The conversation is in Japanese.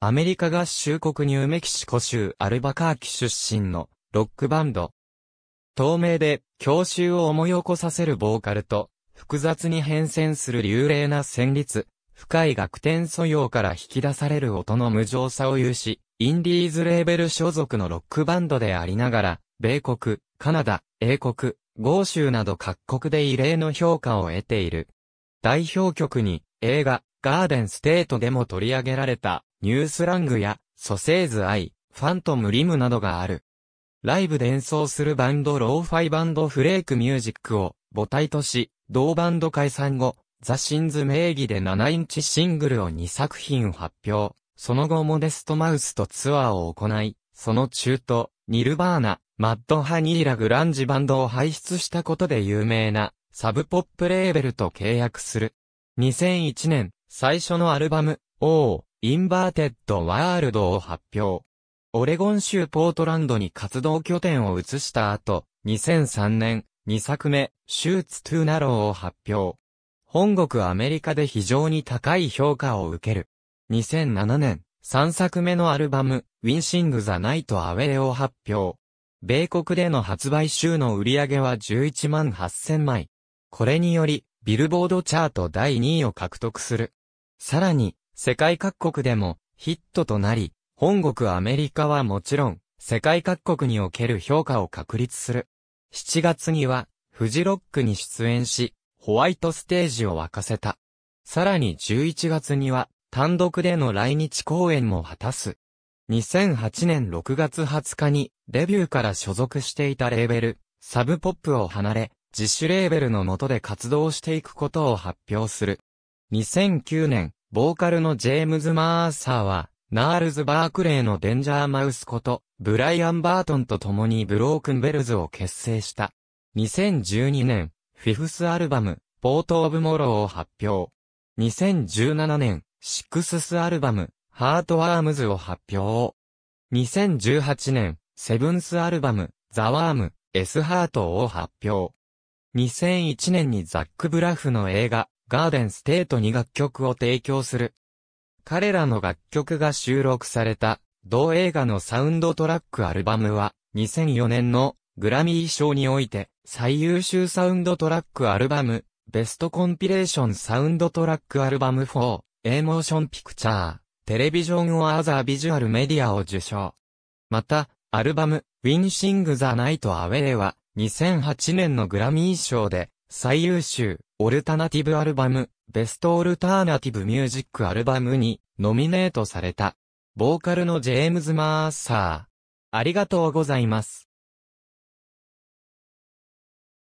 アメリカ合衆国ニューメキシコ州アルバカーキ出身のロックバンド。透明で郷愁を思い起こさせるボーカルと複雑に変遷する流麗な旋律、深い楽天素養から引き出される音の無情さを有し、インディーズレーベル所属のロックバンドでありながら、米国、カナダ、英国、豪州など各国で異例の評価を得ている。代表曲に映画、ガーデンステートでも取り上げられたニュースラングや、ソセーズアイ、ファントムリムなどがある。ライブで演奏するバンドローファイバンドフレークミュージックを母体とし、同バンド解散後、ザ・シンズ名義で7インチシングルを2作品発表。その後モデストマウスとツアーを行い、その中途、ニルバーナ、マッドハニーラグランジバンドを輩出したことで有名な、サブポップレーベルと契約する。2001年、最初のアルバム、ー。インバーテッドワールドを発表。オレゴン州ポートランドに活動拠点を移した後、2003年、2作目、シューツ・トゥ・ナローを発表。本国アメリカで非常に高い評価を受ける。2007年、3作目のアルバム、ウィンシング・ザ・ナイト・アウェイを発表。米国での発売週の売り上げは11万8000枚。これにより、ビルボードチャート第2位を獲得する。さらに、世界各国でもヒットとなり、本国アメリカはもちろん、世界各国における評価を確立する。7月には、フジロックに出演し、ホワイトステージを沸かせた。さらに11月には、単独での来日公演も果たす。2008年6月20日に、デビューから所属していたレーベル、サブポップを離れ、自主レーベルの下で活動していくことを発表する。2009年、ボーカルのジェームズ・マーサーは、ナールズ・バークレーのデンジャーマウスこと、ブライアン・バートンと共にブロークンベルズを結成した。2012年、フィフスアルバム、ポート・オブ・モローを発表。2017年、シックススアルバム、ハート・アームズを発表。2018年、セブンスアルバム、ザ・ワーム、エス・ハートを発表。2001年にザック・ブラフの映画、ガーデンステートに楽曲を提供する。彼らの楽曲が収録された、同映画のサウンドトラックアルバムは、2004年のグラミー賞において、最優秀サウンドトラックアルバム、ベストコンピレーションサウンドトラックアルバム4、エモーションピクチャー、テレビジョンオアザービジュアルメディアを受賞。また、アルバム、ウィンシング・ザ・ナイト・アウェイは、2008年のグラミー賞で、最優秀、オルタナティブアルバム、ベストオルターナティブミュージックアルバムにノミネートされた。ボーカルのジェームズ・マーサー。ありがとうございます。